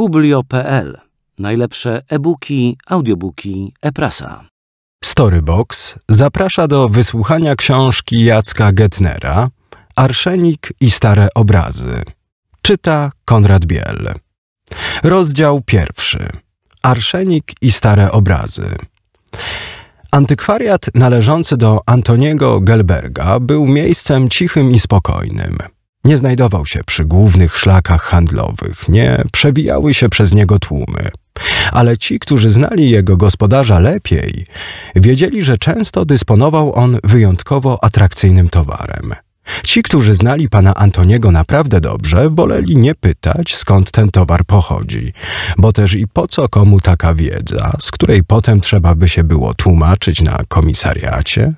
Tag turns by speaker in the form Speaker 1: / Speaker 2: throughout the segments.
Speaker 1: Publio.pl. Najlepsze e-booki, audiobooki, e-prasa. Storybox zaprasza do wysłuchania książki Jacka Getnera Arszenik i stare obrazy. Czyta Konrad Biel. Rozdział pierwszy. Arszenik i stare obrazy. Antykwariat należący do Antoniego Gelberga był miejscem cichym i spokojnym. Nie znajdował się przy głównych szlakach handlowych, nie przewijały się przez niego tłumy. Ale ci, którzy znali jego gospodarza lepiej, wiedzieli, że często dysponował on wyjątkowo atrakcyjnym towarem. Ci, którzy znali pana Antoniego naprawdę dobrze, woleli nie pytać, skąd ten towar pochodzi, bo też i po co komu taka wiedza, z której potem trzeba by się było tłumaczyć na komisariacie?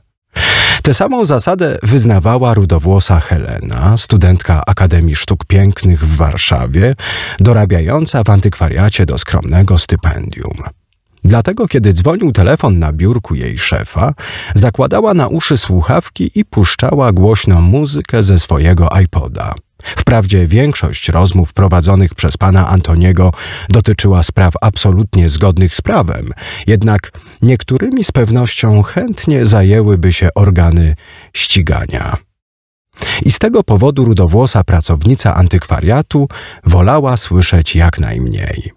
Speaker 1: Tę samą zasadę wyznawała rudowłosa Helena, studentka Akademii Sztuk Pięknych w Warszawie, dorabiająca w antykwariacie do skromnego stypendium. Dlatego, kiedy dzwonił telefon na biurku jej szefa, zakładała na uszy słuchawki i puszczała głośno muzykę ze swojego iPoda. Wprawdzie większość rozmów prowadzonych przez pana Antoniego dotyczyła spraw absolutnie zgodnych z prawem, jednak niektórymi z pewnością chętnie zajęłyby się organy ścigania. I z tego powodu rudowłosa pracownica antykwariatu wolała słyszeć jak najmniej.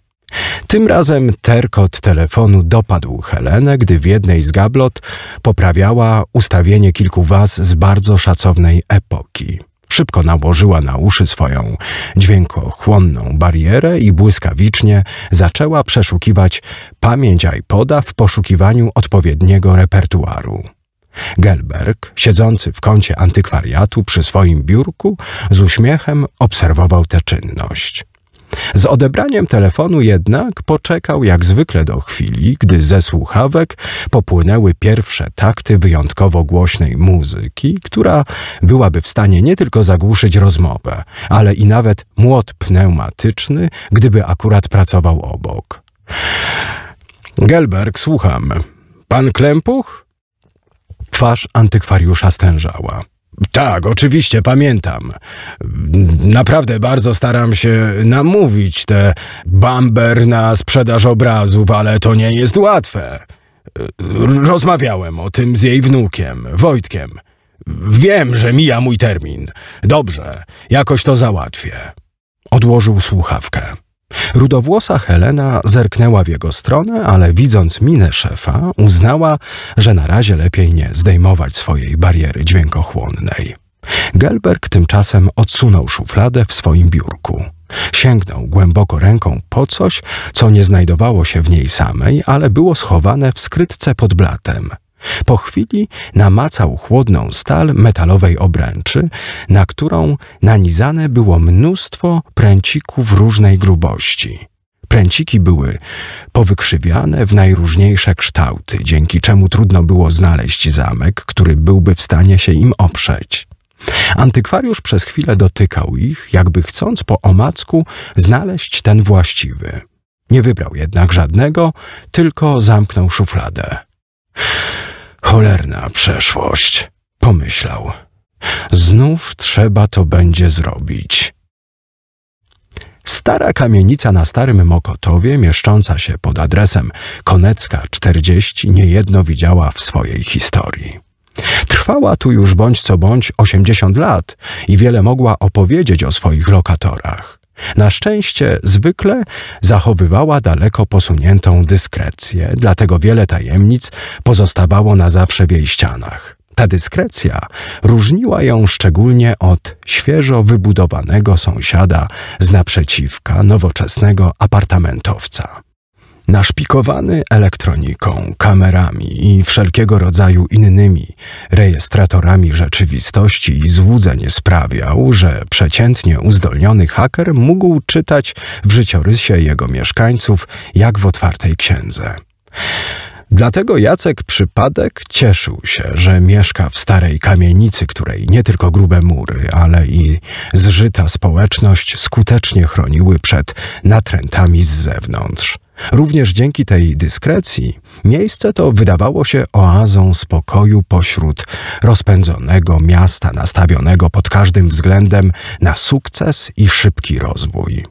Speaker 1: Tym razem terkot telefonu dopadł Helenę, gdy w jednej z gablot poprawiała ustawienie kilku waz z bardzo szacownej epoki szybko nałożyła na uszy swoją dźwiękochłonną barierę i błyskawicznie zaczęła przeszukiwać pamięć iPoda w poszukiwaniu odpowiedniego repertuaru. Gelberg, siedzący w kącie antykwariatu przy swoim biurku, z uśmiechem obserwował tę czynność. Z odebraniem telefonu jednak poczekał jak zwykle do chwili, gdy ze słuchawek popłynęły pierwsze takty wyjątkowo głośnej muzyki, która byłaby w stanie nie tylko zagłuszyć rozmowę, ale i nawet młot pneumatyczny, gdyby akurat pracował obok. Gelberg, słucham. Pan Klempuch? Twarz antykwariusza stężała. Tak, oczywiście, pamiętam. Naprawdę bardzo staram się namówić te bamber na sprzedaż obrazów, ale to nie jest łatwe. Rozmawiałem o tym z jej wnukiem, Wojtkiem. Wiem, że mija mój termin. Dobrze, jakoś to załatwię. Odłożył słuchawkę. Rudowłosa Helena zerknęła w jego stronę, ale widząc minę szefa, uznała, że na razie lepiej nie zdejmować swojej bariery dźwiękochłonnej. Gelberg tymczasem odsunął szufladę w swoim biurku. Sięgnął głęboko ręką po coś, co nie znajdowało się w niej samej, ale było schowane w skrytce pod blatem. Po chwili namacał chłodną stal metalowej obręczy, na którą nanizane było mnóstwo pręcików różnej grubości. Pręciki były powykrzywiane w najróżniejsze kształty, dzięki czemu trudno było znaleźć zamek, który byłby w stanie się im oprzeć. Antykwariusz przez chwilę dotykał ich, jakby chcąc po omacku znaleźć ten właściwy. Nie wybrał jednak żadnego, tylko zamknął szufladę. Cholerna przeszłość, pomyślał. Znów trzeba to będzie zrobić. Stara kamienica na Starym Mokotowie, mieszcząca się pod adresem Konecka 40, niejedno widziała w swojej historii. Trwała tu już bądź co bądź 80 lat i wiele mogła opowiedzieć o swoich lokatorach. Na szczęście zwykle zachowywała daleko posuniętą dyskrecję, dlatego wiele tajemnic pozostawało na zawsze w jej ścianach. Ta dyskrecja różniła ją szczególnie od świeżo wybudowanego sąsiada z naprzeciwka nowoczesnego apartamentowca. Naszpikowany elektroniką, kamerami i wszelkiego rodzaju innymi rejestratorami rzeczywistości i złudzeń sprawiał, że przeciętnie uzdolniony haker mógł czytać w życiorysie jego mieszkańców jak w otwartej księdze. Dlatego Jacek Przypadek cieszył się, że mieszka w starej kamienicy, której nie tylko grube mury, ale i zżyta społeczność skutecznie chroniły przed natrętami z zewnątrz. Również dzięki tej dyskrecji miejsce to wydawało się oazą spokoju pośród rozpędzonego miasta nastawionego pod każdym względem na sukces i szybki rozwój.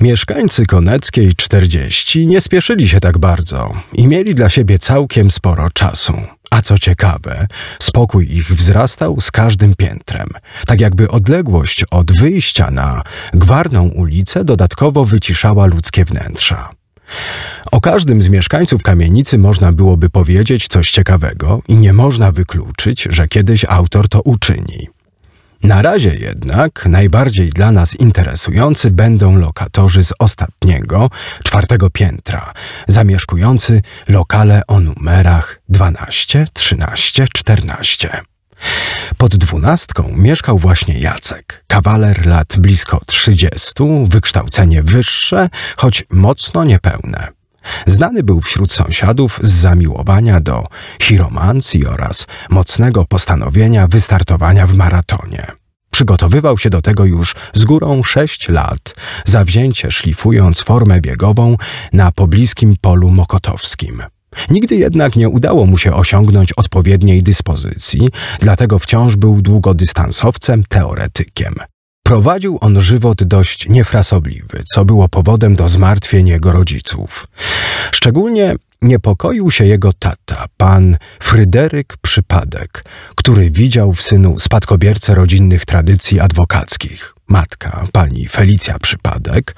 Speaker 1: Mieszkańcy Koneckiej 40 nie spieszyli się tak bardzo i mieli dla siebie całkiem sporo czasu. A co ciekawe, spokój ich wzrastał z każdym piętrem, tak jakby odległość od wyjścia na gwarną ulicę dodatkowo wyciszała ludzkie wnętrza. O każdym z mieszkańców kamienicy można byłoby powiedzieć coś ciekawego i nie można wykluczyć, że kiedyś autor to uczyni. Na razie jednak najbardziej dla nas interesujący będą lokatorzy z ostatniego, czwartego piętra, zamieszkujący lokale o numerach 12, 13, 14. Pod dwunastką mieszkał właśnie Jacek, kawaler lat blisko 30, wykształcenie wyższe, choć mocno niepełne. Znany był wśród sąsiadów z zamiłowania do chiromancji oraz mocnego postanowienia wystartowania w maratonie. Przygotowywał się do tego już z górą sześć lat, zawzięcie szlifując formę biegową na pobliskim polu mokotowskim. Nigdy jednak nie udało mu się osiągnąć odpowiedniej dyspozycji, dlatego wciąż był długodystansowcem teoretykiem. Prowadził on żywot dość niefrasobliwy, co było powodem do zmartwień jego rodziców. Szczególnie niepokoił się jego tata, pan Fryderyk Przypadek, który widział w synu spadkobiercę rodzinnych tradycji adwokackich. Matka, pani Felicja Przypadek,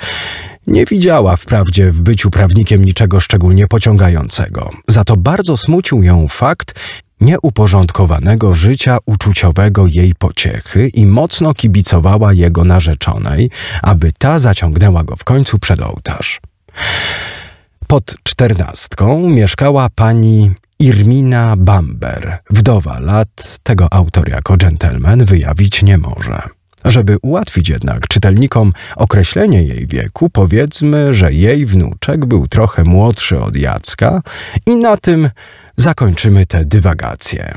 Speaker 1: nie widziała wprawdzie w byciu prawnikiem niczego szczególnie pociągającego. Za to bardzo smucił ją fakt, nieuporządkowanego życia uczuciowego jej pociechy i mocno kibicowała jego narzeczonej, aby ta zaciągnęła go w końcu przed ołtarz. Pod czternastką mieszkała pani Irmina Bamber, wdowa lat, tego autor jako dżentelmen wyjawić nie może. Żeby ułatwić jednak czytelnikom określenie jej wieku, powiedzmy, że jej wnuczek był trochę młodszy od Jacka i na tym zakończymy te dywagacje.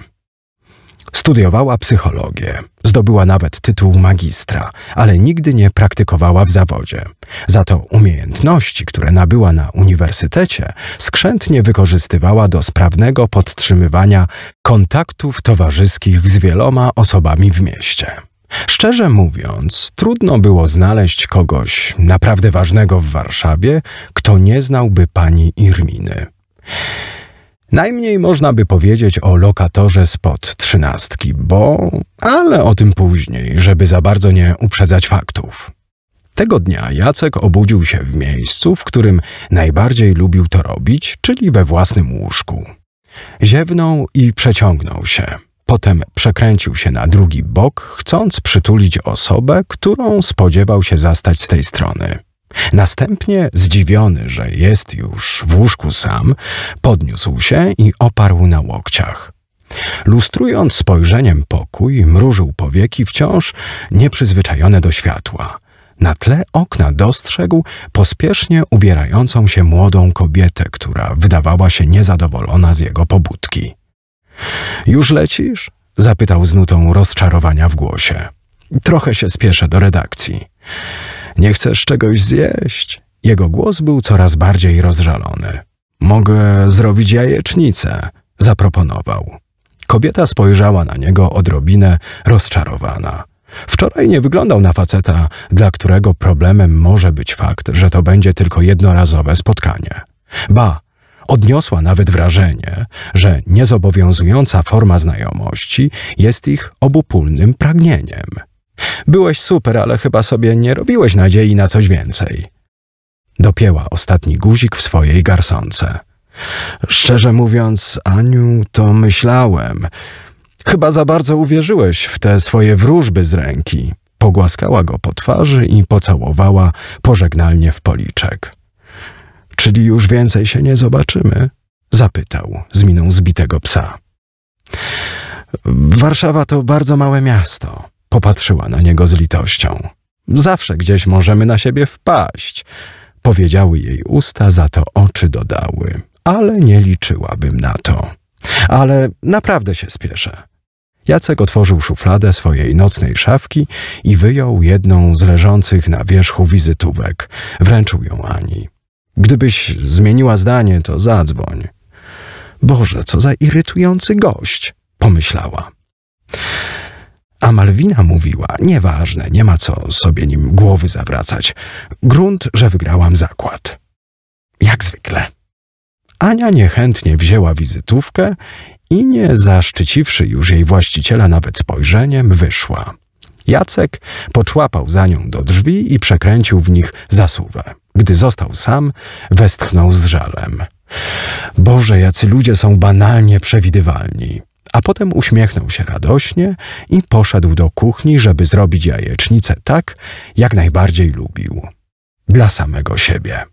Speaker 1: Studiowała psychologię, zdobyła nawet tytuł magistra, ale nigdy nie praktykowała w zawodzie. Za to umiejętności, które nabyła na uniwersytecie, skrzętnie wykorzystywała do sprawnego podtrzymywania kontaktów towarzyskich z wieloma osobami w mieście. Szczerze mówiąc, trudno było znaleźć kogoś naprawdę ważnego w Warszawie, kto nie znałby pani Irminy. Najmniej można by powiedzieć o lokatorze spod trzynastki, bo... ale o tym później, żeby za bardzo nie uprzedzać faktów. Tego dnia Jacek obudził się w miejscu, w którym najbardziej lubił to robić, czyli we własnym łóżku. Ziewnął i przeciągnął się. Potem przekręcił się na drugi bok, chcąc przytulić osobę, którą spodziewał się zastać z tej strony. Następnie, zdziwiony, że jest już w łóżku sam, podniósł się i oparł na łokciach. Lustrując spojrzeniem pokój, mrużył powieki wciąż nieprzyzwyczajone do światła. Na tle okna dostrzegł pospiesznie ubierającą się młodą kobietę, która wydawała się niezadowolona z jego pobudki. Już lecisz? zapytał z nutą rozczarowania w głosie. Trochę się spieszę do redakcji. Nie chcesz czegoś zjeść? Jego głos był coraz bardziej rozżalony. Mogę zrobić jajecznicę, zaproponował. Kobieta spojrzała na niego odrobinę rozczarowana. Wczoraj nie wyglądał na faceta, dla którego problemem może być fakt, że to będzie tylko jednorazowe spotkanie. Ba, odniosła nawet wrażenie, że niezobowiązująca forma znajomości jest ich obopólnym pragnieniem. Byłeś super, ale chyba sobie nie robiłeś nadziei na coś więcej. Dopięła ostatni guzik w swojej garsonce. Szczerze mówiąc, Aniu, to myślałem. Chyba za bardzo uwierzyłeś w te swoje wróżby z ręki. Pogłaskała go po twarzy i pocałowała pożegnalnie w policzek. Czyli już więcej się nie zobaczymy? Zapytał z miną zbitego psa. Warszawa to bardzo małe miasto popatrzyła na niego z litością. Zawsze gdzieś możemy na siebie wpaść, powiedziały jej usta, za to oczy dodały. Ale nie liczyłabym na to. Ale naprawdę się spieszę. Jacek otworzył szufladę swojej nocnej szafki i wyjął jedną z leżących na wierzchu wizytówek. Wręczył ją Ani. Gdybyś zmieniła zdanie, to zadzwoń. Boże, co za irytujący gość, pomyślała. A Malwina mówiła, nieważne, nie ma co sobie nim głowy zawracać. Grunt, że wygrałam zakład. Jak zwykle. Ania niechętnie wzięła wizytówkę i nie zaszczyciwszy już jej właściciela nawet spojrzeniem, wyszła. Jacek poczłapał za nią do drzwi i przekręcił w nich zasuwę. Gdy został sam, westchnął z żalem. Boże, jacy ludzie są banalnie przewidywalni a potem uśmiechnął się radośnie i poszedł do kuchni, żeby zrobić jajecznicę tak, jak najbardziej lubił. Dla samego siebie.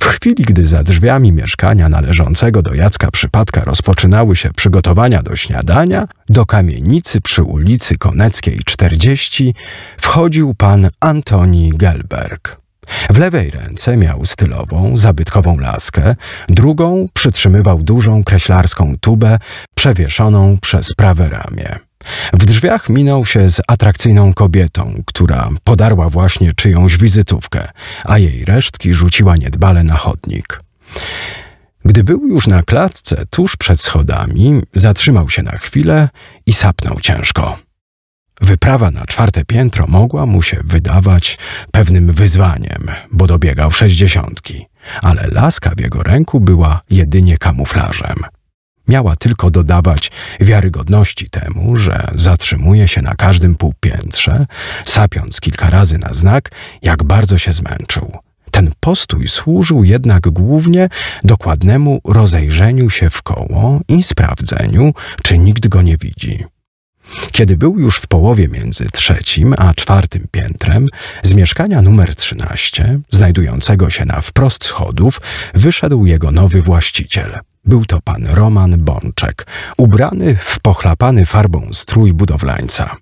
Speaker 1: W chwili, gdy za drzwiami mieszkania należącego do Jacka Przypadka rozpoczynały się przygotowania do śniadania, do kamienicy przy ulicy Koneckiej 40 wchodził pan Antoni Gelberg. W lewej ręce miał stylową, zabytkową laskę, drugą przytrzymywał dużą kreślarską tubę przewieszoną przez prawe ramię. W drzwiach minął się z atrakcyjną kobietą, która podarła właśnie czyjąś wizytówkę, a jej resztki rzuciła niedbale na chodnik. Gdy był już na klatce, tuż przed schodami, zatrzymał się na chwilę i sapnął ciężko. Wyprawa na czwarte piętro mogła mu się wydawać pewnym wyzwaniem, bo dobiegał sześćdziesiątki, ale laska w jego ręku była jedynie kamuflażem. Miała tylko dodawać wiarygodności temu, że zatrzymuje się na każdym półpiętrze, sapiąc kilka razy na znak, jak bardzo się zmęczył. Ten postój służył jednak głównie dokładnemu rozejrzeniu się w koło i sprawdzeniu, czy nikt go nie widzi. Kiedy był już w połowie między trzecim a czwartym piętrem, z mieszkania numer 13, znajdującego się na wprost schodów, wyszedł jego nowy właściciel. Był to pan Roman Bączek, ubrany w pochlapany farbą strój budowlańca.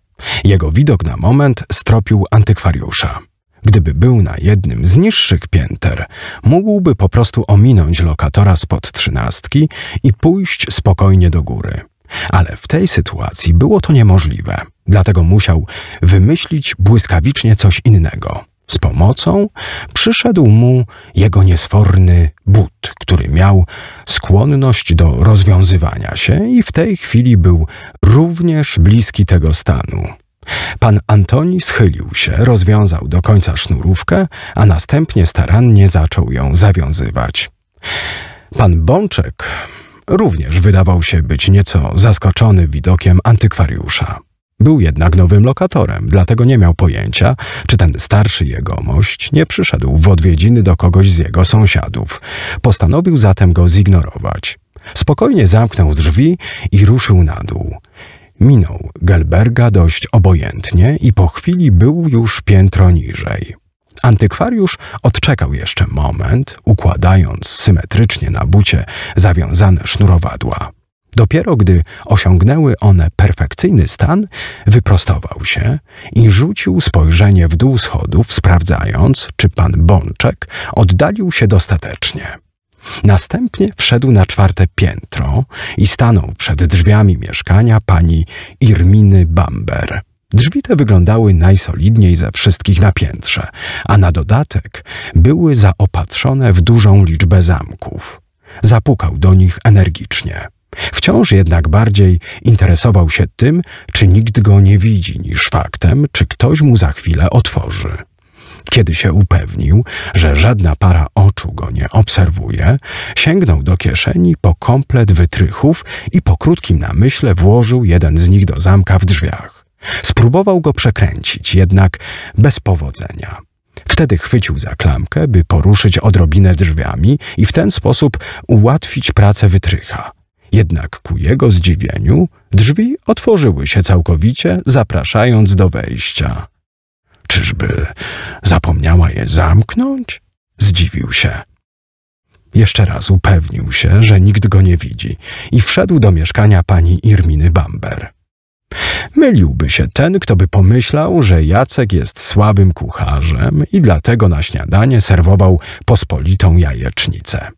Speaker 1: Jego widok na moment stropił antykwariusza. Gdyby był na jednym z niższych pięter, mógłby po prostu ominąć lokatora spod trzynastki i pójść spokojnie do góry. Ale w tej sytuacji było to niemożliwe, dlatego musiał wymyślić błyskawicznie coś innego. Z pomocą przyszedł mu jego niesforny but, który miał skłonność do rozwiązywania się i w tej chwili był również bliski tego stanu. Pan Antoni schylił się, rozwiązał do końca sznurówkę, a następnie starannie zaczął ją zawiązywać. Pan Bączek również wydawał się być nieco zaskoczony widokiem antykwariusza. Był jednak nowym lokatorem, dlatego nie miał pojęcia, czy ten starszy jegomość nie przyszedł w odwiedziny do kogoś z jego sąsiadów. Postanowił zatem go zignorować. Spokojnie zamknął drzwi i ruszył na dół. Minął Gelberga dość obojętnie i po chwili był już piętro niżej. Antykwariusz odczekał jeszcze moment, układając symetrycznie na bucie zawiązane sznurowadła. Dopiero gdy osiągnęły one perfekcyjny stan, wyprostował się i rzucił spojrzenie w dół schodów, sprawdzając, czy pan Bączek oddalił się dostatecznie. Następnie wszedł na czwarte piętro i stanął przed drzwiami mieszkania pani Irminy Bamber. Drzwi te wyglądały najsolidniej ze wszystkich na piętrze, a na dodatek były zaopatrzone w dużą liczbę zamków. Zapukał do nich energicznie. Wciąż jednak bardziej interesował się tym, czy nikt go nie widzi, niż faktem, czy ktoś mu za chwilę otworzy. Kiedy się upewnił, że żadna para oczu go nie obserwuje, sięgnął do kieszeni po komplet wytrychów i po krótkim namyśle włożył jeden z nich do zamka w drzwiach. Spróbował go przekręcić, jednak bez powodzenia. Wtedy chwycił za klamkę, by poruszyć odrobinę drzwiami i w ten sposób ułatwić pracę wytrycha. Jednak ku jego zdziwieniu drzwi otworzyły się całkowicie, zapraszając do wejścia. Czyżby zapomniała je zamknąć? Zdziwił się. Jeszcze raz upewnił się, że nikt go nie widzi i wszedł do mieszkania pani Irminy Bamber. Myliłby się ten, kto by pomyślał, że Jacek jest słabym kucharzem i dlatego na śniadanie serwował pospolitą jajecznicę.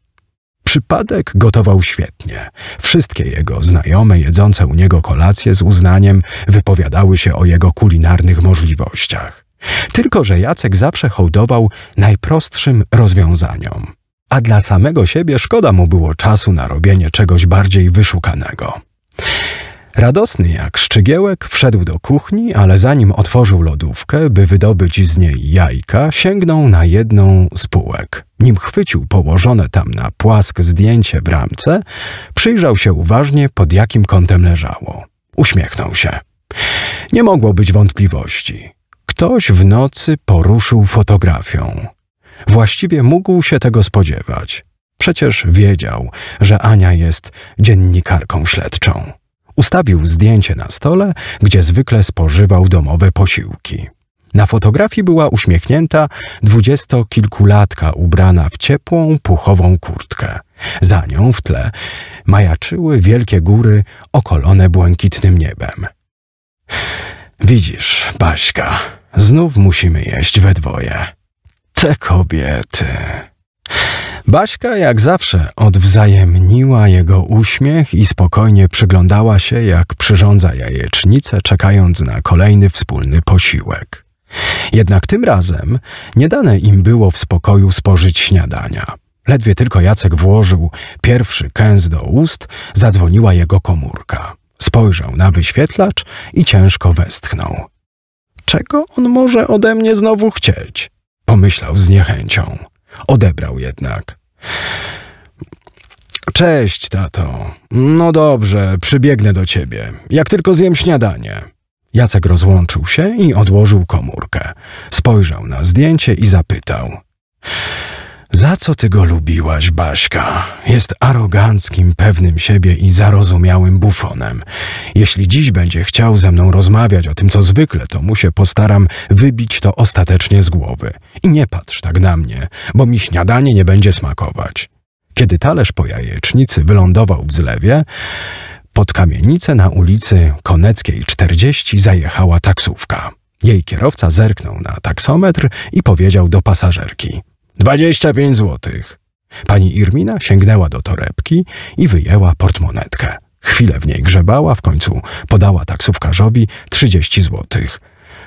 Speaker 1: Przypadek gotował świetnie. Wszystkie jego znajome jedzące u niego kolacje z uznaniem wypowiadały się o jego kulinarnych możliwościach. Tylko, że Jacek zawsze hołdował najprostszym rozwiązaniom. A dla samego siebie szkoda mu było czasu na robienie czegoś bardziej wyszukanego. Radosny jak szczygiełek wszedł do kuchni, ale zanim otworzył lodówkę, by wydobyć z niej jajka, sięgnął na jedną z półek. Nim chwycił położone tam na płask zdjęcie w ramce, przyjrzał się uważnie, pod jakim kątem leżało. Uśmiechnął się. Nie mogło być wątpliwości. Ktoś w nocy poruszył fotografią. Właściwie mógł się tego spodziewać. Przecież wiedział, że Ania jest dziennikarką śledczą. Ustawił zdjęcie na stole, gdzie zwykle spożywał domowe posiłki. Na fotografii była uśmiechnięta dwudziestokilkulatka ubrana w ciepłą, puchową kurtkę. Za nią w tle majaczyły wielkie góry okolone błękitnym niebem. Widzisz, Baśka, znów musimy jeść we dwoje. Te kobiety. Baśka jak zawsze odwzajemniła jego uśmiech i spokojnie przyglądała się, jak przyrządza jajecznicę, czekając na kolejny wspólny posiłek. Jednak tym razem nie dane im było w spokoju spożyć śniadania. Ledwie tylko Jacek włożył pierwszy kęs do ust, zadzwoniła jego komórka. Spojrzał na wyświetlacz i ciężko westchnął. Czego on może ode mnie znowu chcieć? Pomyślał z niechęcią. Odebrał jednak. Cześć, tato. No dobrze, przybiegnę do ciebie. Jak tylko zjem śniadanie. Jacek rozłączył się i odłożył komórkę. Spojrzał na zdjęcie i zapytał. Za co ty go lubiłaś, Baśka? Jest aroganckim, pewnym siebie i zarozumiałym bufonem. Jeśli dziś będzie chciał ze mną rozmawiać o tym, co zwykle, to mu się postaram wybić to ostatecznie z głowy. I nie patrz tak na mnie, bo mi śniadanie nie będzie smakować. Kiedy talerz po jajecznicy wylądował w zlewie, pod kamienicę na ulicy Koneckiej 40 zajechała taksówka. Jej kierowca zerknął na taksometr i powiedział do pasażerki – 25 złotych. Pani Irmina sięgnęła do torebki i wyjęła portmonetkę. Chwilę w niej grzebała, w końcu podała taksówkarzowi 30 złotych.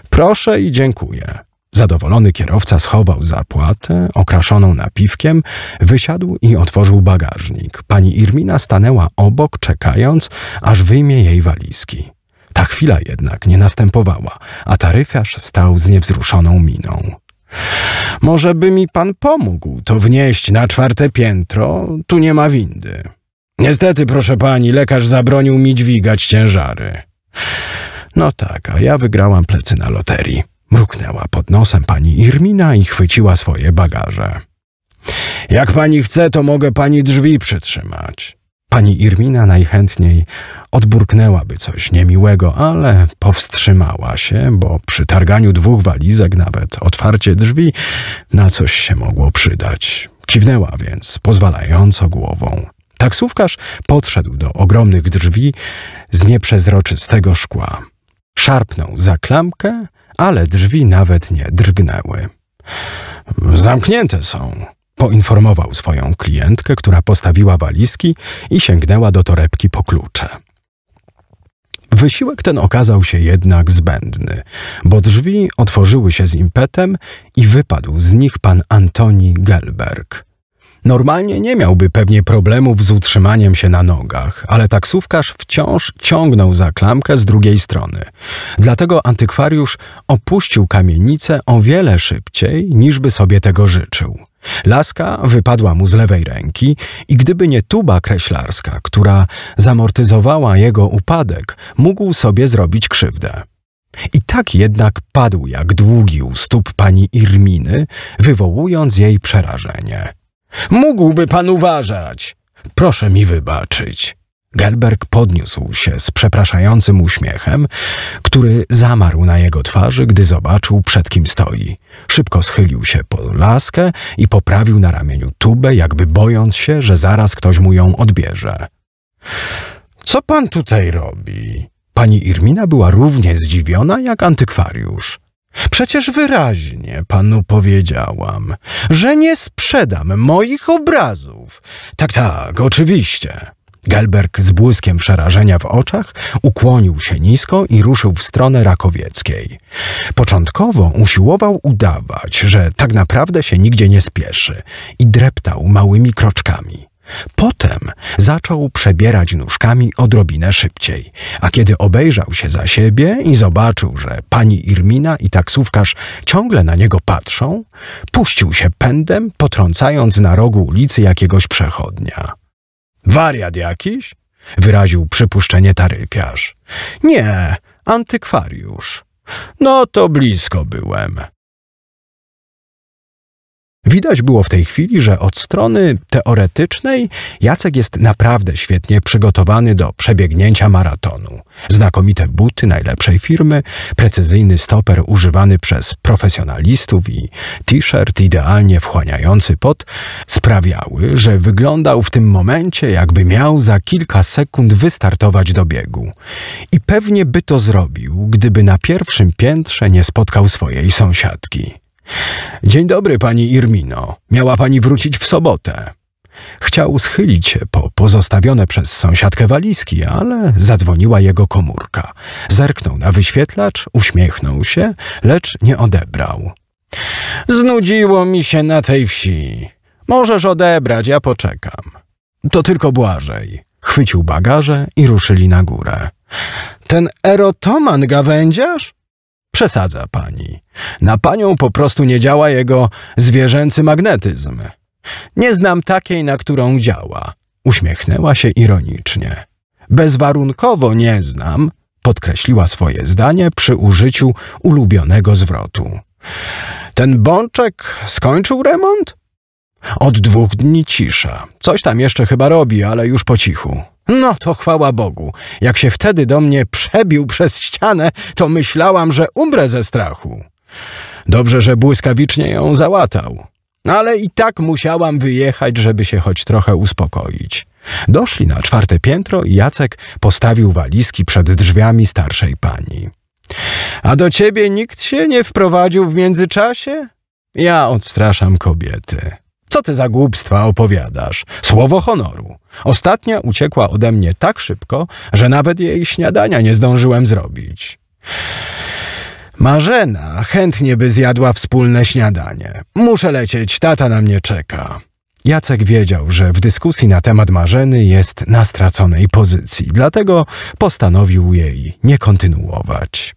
Speaker 1: Proszę i dziękuję. Zadowolony kierowca schował zapłatę, okraszoną napiwkiem, wysiadł i otworzył bagażnik. Pani Irmina stanęła obok, czekając, aż wyjmie jej walizki. Ta chwila jednak nie następowała, a taryfiarz stał z niewzruszoną miną. Może by mi pan pomógł to wnieść na czwarte piętro? Tu nie ma windy. Niestety, proszę pani, lekarz zabronił mi dźwigać ciężary. No tak, a ja wygrałam plecy na loterii. Mruknęła pod nosem pani Irmina i chwyciła swoje bagaże. Jak pani chce, to mogę pani drzwi przytrzymać. Pani Irmina najchętniej odburknęłaby coś niemiłego, ale powstrzymała się, bo przy targaniu dwóch walizek nawet otwarcie drzwi na coś się mogło przydać. Kiwnęła więc, pozwalająco głową. Taksówkarz podszedł do ogromnych drzwi z nieprzezroczystego szkła. Szarpnął za klamkę, ale drzwi nawet nie drgnęły. Zamknięte są, Poinformował swoją klientkę, która postawiła walizki i sięgnęła do torebki po klucze. Wysiłek ten okazał się jednak zbędny, bo drzwi otworzyły się z impetem i wypadł z nich pan Antoni Gelberg. Normalnie nie miałby pewnie problemów z utrzymaniem się na nogach, ale taksówkarz wciąż ciągnął za klamkę z drugiej strony. Dlatego antykwariusz opuścił kamienicę o wiele szybciej, niż by sobie tego życzył. Laska wypadła mu z lewej ręki i gdyby nie tuba kreślarska, która zamortyzowała jego upadek, mógł sobie zrobić krzywdę. I tak jednak padł jak długi u stóp pani Irminy, wywołując jej przerażenie. Mógłby pan uważać! Proszę mi wybaczyć. Gelberg podniósł się z przepraszającym uśmiechem, który zamarł na jego twarzy, gdy zobaczył, przed kim stoi. Szybko schylił się po laskę i poprawił na ramieniu tubę, jakby bojąc się, że zaraz ktoś mu ją odbierze. Co pan tutaj robi? Pani Irmina była równie zdziwiona jak antykwariusz. Przecież wyraźnie panu powiedziałam, że nie sprzedam moich obrazów. Tak, tak, oczywiście. Gelberg z błyskiem przerażenia w oczach ukłonił się nisko i ruszył w stronę Rakowieckiej. Początkowo usiłował udawać, że tak naprawdę się nigdzie nie spieszy i dreptał małymi kroczkami. Potem zaczął przebierać nóżkami odrobinę szybciej, a kiedy obejrzał się za siebie i zobaczył, że pani Irmina i taksówkarz ciągle na niego patrzą, puścił się pędem, potrącając na rogu ulicy jakiegoś przechodnia. Wariat jakiś? Wyraził przypuszczenie taryfiarz. Nie, antykwariusz. No to blisko byłem. Widać było w tej chwili, że od strony teoretycznej Jacek jest naprawdę świetnie przygotowany do przebiegnięcia maratonu. Znakomite buty najlepszej firmy, precyzyjny stoper używany przez profesjonalistów i t-shirt idealnie wchłaniający pot sprawiały, że wyglądał w tym momencie, jakby miał za kilka sekund wystartować do biegu. I pewnie by to zrobił, gdyby na pierwszym piętrze nie spotkał swojej sąsiadki. Dzień dobry, pani Irmino. Miała pani wrócić w sobotę. Chciał schylić się po pozostawione przez sąsiadkę walizki, ale zadzwoniła jego komórka. Zerknął na wyświetlacz, uśmiechnął się, lecz nie odebrał. Znudziło mi się na tej wsi. Możesz odebrać, ja poczekam. To tylko Błażej. Chwycił bagaże i ruszyli na górę. Ten erotoman gawędziarz? Przesadza pani. Na panią po prostu nie działa jego zwierzęcy magnetyzm. Nie znam takiej, na którą działa. Uśmiechnęła się ironicznie. Bezwarunkowo nie znam, podkreśliła swoje zdanie przy użyciu ulubionego zwrotu. Ten bączek skończył remont? Od dwóch dni cisza. Coś tam jeszcze chyba robi, ale już po cichu. No to chwała Bogu. Jak się wtedy do mnie przebił przez ścianę, to myślałam, że umrę ze strachu. Dobrze, że błyskawicznie ją załatał. Ale i tak musiałam wyjechać, żeby się choć trochę uspokoić. Doszli na czwarte piętro i Jacek postawił walizki przed drzwiami starszej pani. A do ciebie nikt się nie wprowadził w międzyczasie? Ja odstraszam kobiety. Co ty za głupstwa opowiadasz? Słowo honoru. Ostatnia uciekła ode mnie tak szybko, że nawet jej śniadania nie zdążyłem zrobić. Marzena chętnie by zjadła wspólne śniadanie. Muszę lecieć, tata na mnie czeka. Jacek wiedział, że w dyskusji na temat Marzeny jest na straconej pozycji, dlatego postanowił jej nie kontynuować.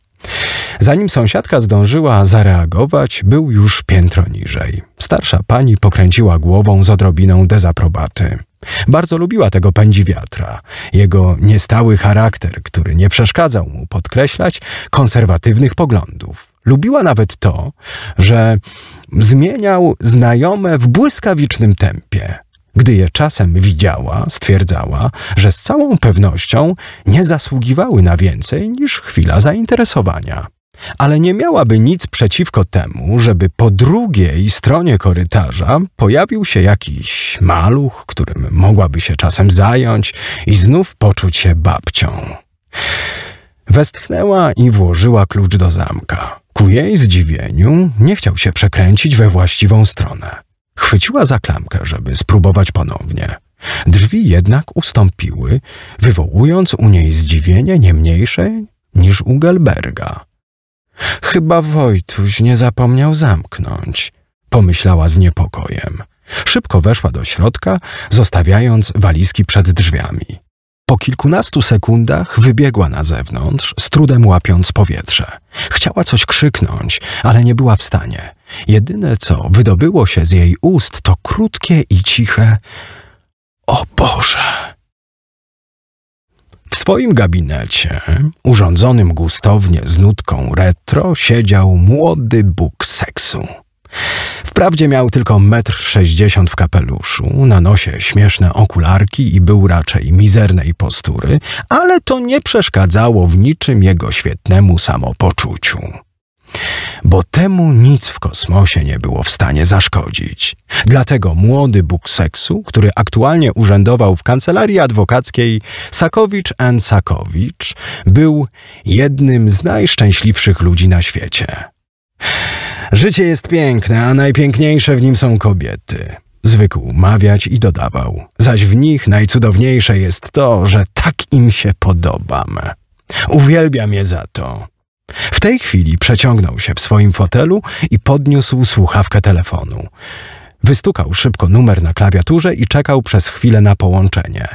Speaker 1: Zanim sąsiadka zdążyła zareagować, był już piętro niżej. Starsza pani pokręciła głową z odrobiną dezaprobaty. Bardzo lubiła tego pędzi wiatra. Jego niestały charakter, który nie przeszkadzał mu podkreślać konserwatywnych poglądów. Lubiła nawet to, że zmieniał znajome w błyskawicznym tempie. Gdy je czasem widziała, stwierdzała, że z całą pewnością nie zasługiwały na więcej niż chwila zainteresowania. Ale nie miałaby nic przeciwko temu, żeby po drugiej stronie korytarza pojawił się jakiś maluch, którym mogłaby się czasem zająć i znów poczuć się babcią. Westchnęła i włożyła klucz do zamka. Ku jej zdziwieniu nie chciał się przekręcić we właściwą stronę. Chwyciła za klamkę, żeby spróbować ponownie. Drzwi jednak ustąpiły, wywołując u niej zdziwienie nie mniejsze niż u Gelberga. Chyba Wojtuś nie zapomniał zamknąć, pomyślała z niepokojem. Szybko weszła do środka, zostawiając walizki przed drzwiami. Po kilkunastu sekundach wybiegła na zewnątrz, z trudem łapiąc powietrze. Chciała coś krzyknąć, ale nie była w stanie. Jedyne, co wydobyło się z jej ust, to krótkie i ciche O Boże! W swoim gabinecie, urządzonym gustownie z nutką retro, siedział młody bóg seksu. Wprawdzie miał tylko metr sześćdziesiąt w kapeluszu, na nosie śmieszne okularki i był raczej mizernej postury, ale to nie przeszkadzało w niczym jego świetnemu samopoczuciu bo temu nic w kosmosie nie było w stanie zaszkodzić. Dlatego młody Bóg seksu, który aktualnie urzędował w kancelarii adwokackiej Sakowicz and Sakowicz, był jednym z najszczęśliwszych ludzi na świecie. Życie jest piękne, a najpiękniejsze w nim są kobiety. Zwykł mawiać i dodawał, zaś w nich najcudowniejsze jest to, że tak im się podobam. Uwielbiam je za to. W tej chwili przeciągnął się w swoim fotelu i podniósł słuchawkę telefonu. Wystukał szybko numer na klawiaturze i czekał przez chwilę na połączenie.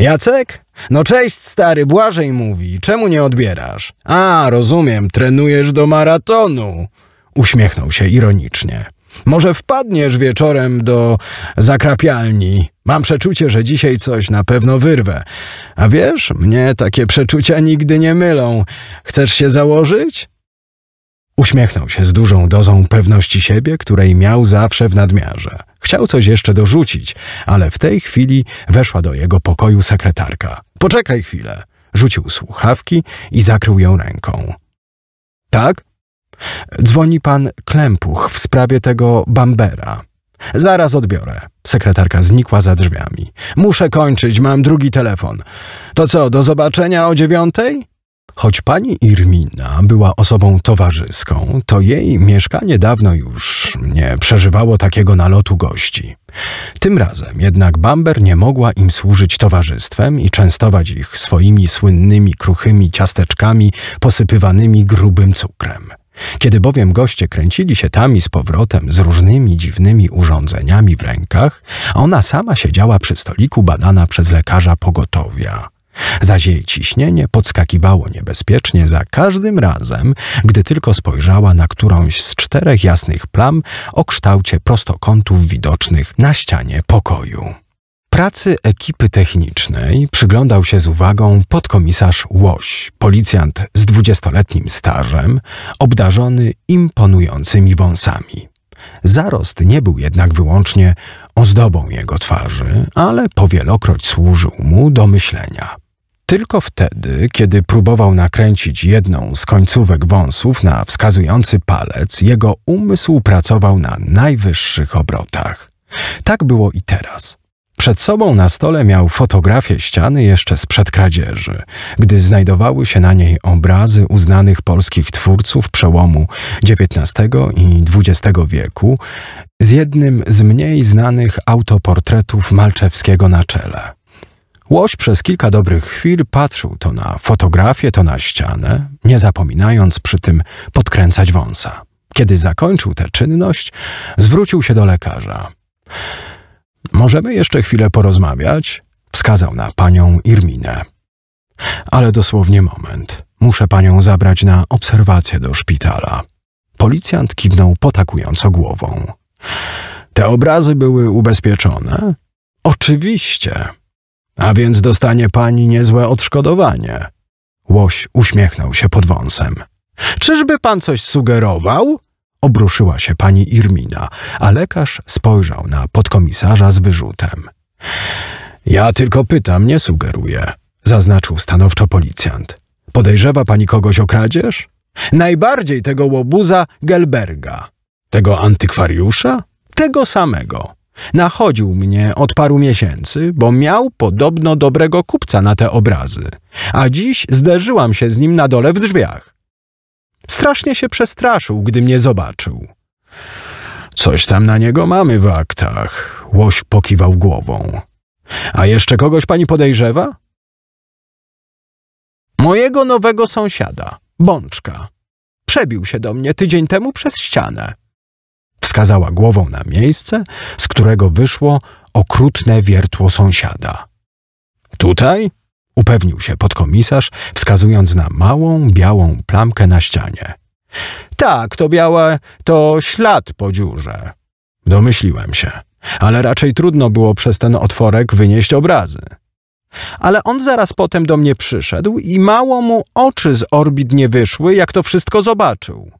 Speaker 1: Jacek? No cześć stary, Błażej mówi. Czemu nie odbierasz? A, rozumiem, trenujesz do maratonu. Uśmiechnął się ironicznie. Może wpadniesz wieczorem do zakrapialni. Mam przeczucie, że dzisiaj coś na pewno wyrwę. A wiesz, mnie takie przeczucia nigdy nie mylą. Chcesz się założyć? Uśmiechnął się z dużą dozą pewności siebie, której miał zawsze w nadmiarze. Chciał coś jeszcze dorzucić, ale w tej chwili weszła do jego pokoju sekretarka. Poczekaj chwilę. Rzucił słuchawki i zakrył ją ręką. Tak? Dzwoni pan Klempuch w sprawie tego Bambera. Zaraz odbiorę. Sekretarka znikła za drzwiami. Muszę kończyć, mam drugi telefon. To co, do zobaczenia o dziewiątej? Choć pani Irmina była osobą towarzyską, to jej mieszkanie dawno już nie przeżywało takiego nalotu gości. Tym razem jednak Bamber nie mogła im służyć towarzystwem i częstować ich swoimi słynnymi kruchymi ciasteczkami posypywanymi grubym cukrem. Kiedy bowiem goście kręcili się tam i z powrotem z różnymi dziwnymi urządzeniami w rękach, ona sama siedziała przy stoliku badana przez lekarza pogotowia. Zaś jej ciśnienie podskakiwało niebezpiecznie za każdym razem, gdy tylko spojrzała na którąś z czterech jasnych plam o kształcie prostokątów widocznych na ścianie pokoju. Pracy ekipy technicznej przyglądał się z uwagą podkomisarz Łoś, policjant z dwudziestoletnim stażem, obdarzony imponującymi wąsami. Zarost nie był jednak wyłącznie ozdobą jego twarzy, ale powielokroć służył mu do myślenia. Tylko wtedy, kiedy próbował nakręcić jedną z końcówek wąsów na wskazujący palec, jego umysł pracował na najwyższych obrotach. Tak było i teraz. Przed sobą na stole miał fotografię ściany jeszcze sprzed kradzieży, gdy znajdowały się na niej obrazy uznanych polskich twórców przełomu XIX i XX wieku, z jednym z mniej znanych autoportretów Malczewskiego na czele. Łoś przez kilka dobrych chwil patrzył to na fotografię, to na ścianę, nie zapominając przy tym podkręcać wąsa. Kiedy zakończył tę czynność, zwrócił się do lekarza. Możemy jeszcze chwilę porozmawiać? Wskazał na panią Irminę. Ale dosłownie moment. Muszę panią zabrać na obserwację do szpitala. Policjant kiwnął potakująco głową. Te obrazy były ubezpieczone? Oczywiście. A więc dostanie pani niezłe odszkodowanie. Łoś uśmiechnął się pod wąsem. Czyżby pan coś sugerował? Obruszyła się pani Irmina, a lekarz spojrzał na podkomisarza z wyrzutem. Ja tylko pytam, nie sugeruję, zaznaczył stanowczo policjant. Podejrzewa pani kogoś o kradzież? Najbardziej tego łobuza Gelberga. Tego antykwariusza? Tego samego. Nachodził mnie od paru miesięcy, bo miał podobno dobrego kupca na te obrazy. A dziś zderzyłam się z nim na dole w drzwiach. Strasznie się przestraszył, gdy mnie zobaczył. Coś tam na niego mamy w aktach. Łoś pokiwał głową. A jeszcze kogoś pani podejrzewa? Mojego nowego sąsiada, Bączka. Przebił się do mnie tydzień temu przez ścianę. Wskazała głową na miejsce, z którego wyszło okrutne wiertło sąsiada. Tutaj? upewnił się podkomisarz, wskazując na małą, białą plamkę na ścianie. Tak, to białe to ślad po dziurze. Domyśliłem się, ale raczej trudno było przez ten otworek wynieść obrazy. Ale on zaraz potem do mnie przyszedł i mało mu oczy z orbit nie wyszły, jak to wszystko zobaczył.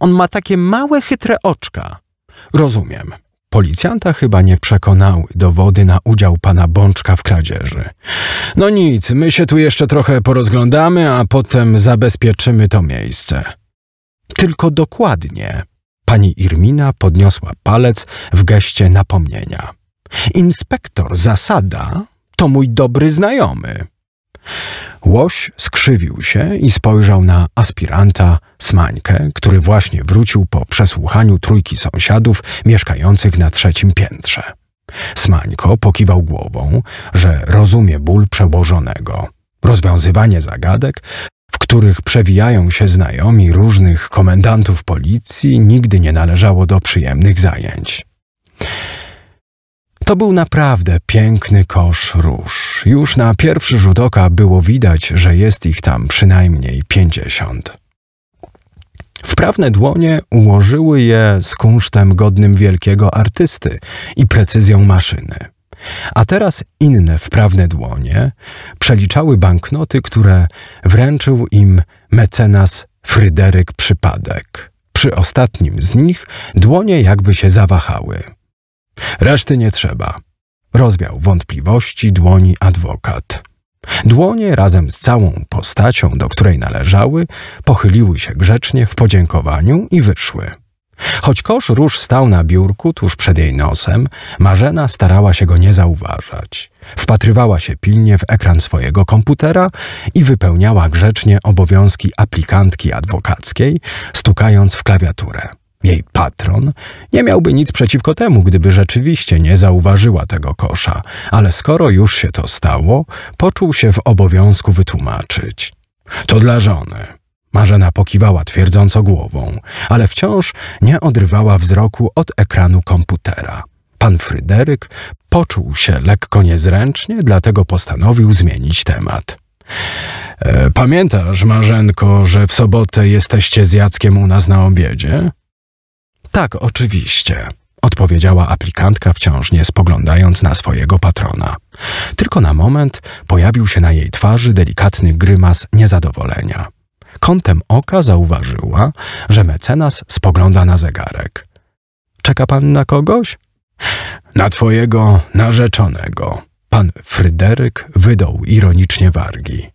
Speaker 1: On ma takie małe, chytre oczka. Rozumiem. Policjanta chyba nie przekonały dowody na udział pana Bączka w kradzieży. No nic, my się tu jeszcze trochę porozglądamy, a potem zabezpieczymy to miejsce. Tylko dokładnie. Pani Irmina podniosła palec w geście napomnienia. Inspektor Zasada to mój dobry znajomy. Łoś skrzywił się i spojrzał na aspiranta Smańkę, który właśnie wrócił po przesłuchaniu trójki sąsiadów mieszkających na trzecim piętrze. Smańko pokiwał głową, że rozumie ból przełożonego. Rozwiązywanie zagadek, w których przewijają się znajomi różnych komendantów policji, nigdy nie należało do przyjemnych zajęć. To był naprawdę piękny kosz róż. Już na pierwszy rzut oka było widać, że jest ich tam przynajmniej pięćdziesiąt. Wprawne dłonie ułożyły je z kunsztem godnym wielkiego artysty i precyzją maszyny. A teraz inne wprawne dłonie przeliczały banknoty, które wręczył im mecenas Fryderyk Przypadek. Przy ostatnim z nich dłonie jakby się zawahały. Reszty nie trzeba. Rozwiał wątpliwości dłoni adwokat. Dłonie razem z całą postacią, do której należały, pochyliły się grzecznie w podziękowaniu i wyszły. Choć kosz róż stał na biurku tuż przed jej nosem, Marzena starała się go nie zauważać. Wpatrywała się pilnie w ekran swojego komputera i wypełniała grzecznie obowiązki aplikantki adwokackiej, stukając w klawiaturę jej patron, nie miałby nic przeciwko temu, gdyby rzeczywiście nie zauważyła tego kosza, ale skoro już się to stało, poczuł się w obowiązku wytłumaczyć. To dla żony. Marzena pokiwała twierdząco głową, ale wciąż nie odrywała wzroku od ekranu komputera. Pan Fryderyk poczuł się lekko niezręcznie, dlatego postanowił zmienić temat. E, pamiętasz, Marzenko, że w sobotę jesteście z Jackiem u nas na obiedzie? Tak, oczywiście, odpowiedziała aplikantka, wciąż nie spoglądając na swojego patrona. Tylko na moment pojawił się na jej twarzy delikatny grymas niezadowolenia. Kątem oka zauważyła, że mecenas spogląda na zegarek. Czeka pan na kogoś? Na twojego narzeczonego. Pan Fryderyk wydał ironicznie wargi.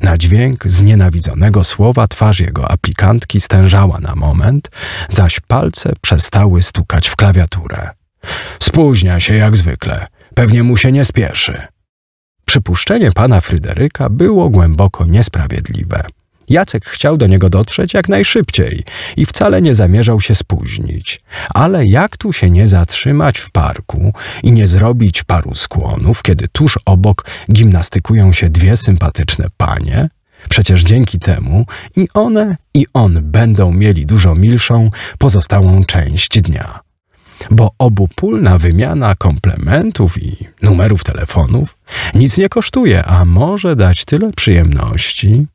Speaker 1: Na dźwięk znienawidzonego słowa twarz jego aplikantki stężała na moment, zaś palce przestały stukać w klawiaturę. Spóźnia się jak zwykle, pewnie mu się nie spieszy. Przypuszczenie pana Fryderyka było głęboko niesprawiedliwe. Jacek chciał do niego dotrzeć jak najszybciej i wcale nie zamierzał się spóźnić. Ale jak tu się nie zatrzymać w parku i nie zrobić paru skłonów, kiedy tuż obok gimnastykują się dwie sympatyczne panie? Przecież dzięki temu i one, i on będą mieli dużo milszą pozostałą część dnia. Bo obopólna wymiana komplementów i numerów telefonów nic nie kosztuje, a może dać tyle przyjemności.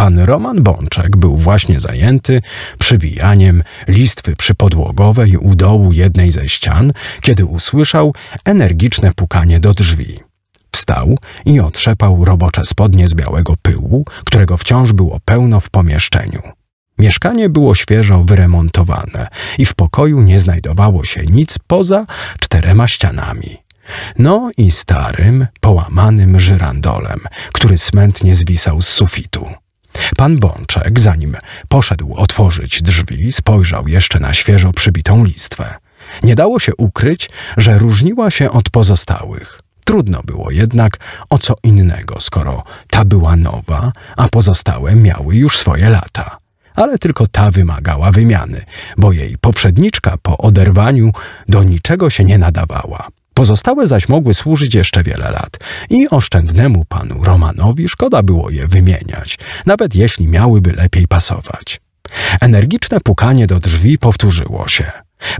Speaker 1: Pan Roman Bączek był właśnie zajęty przybijaniem listwy przypodłogowej u dołu jednej ze ścian, kiedy usłyszał energiczne pukanie do drzwi. Wstał i otrzepał robocze spodnie z białego pyłu, którego wciąż było pełno w pomieszczeniu. Mieszkanie było świeżo wyremontowane i w pokoju nie znajdowało się nic poza czterema ścianami. No i starym, połamanym żyrandolem, który smętnie zwisał z sufitu. Pan Bączek, zanim poszedł otworzyć drzwi, spojrzał jeszcze na świeżo przybitą listwę. Nie dało się ukryć, że różniła się od pozostałych. Trudno było jednak o co innego, skoro ta była nowa, a pozostałe miały już swoje lata. Ale tylko ta wymagała wymiany, bo jej poprzedniczka po oderwaniu do niczego się nie nadawała. Pozostałe zaś mogły służyć jeszcze wiele lat i oszczędnemu panu Romanowi szkoda było je wymieniać, nawet jeśli miałyby lepiej pasować. Energiczne pukanie do drzwi powtórzyło się.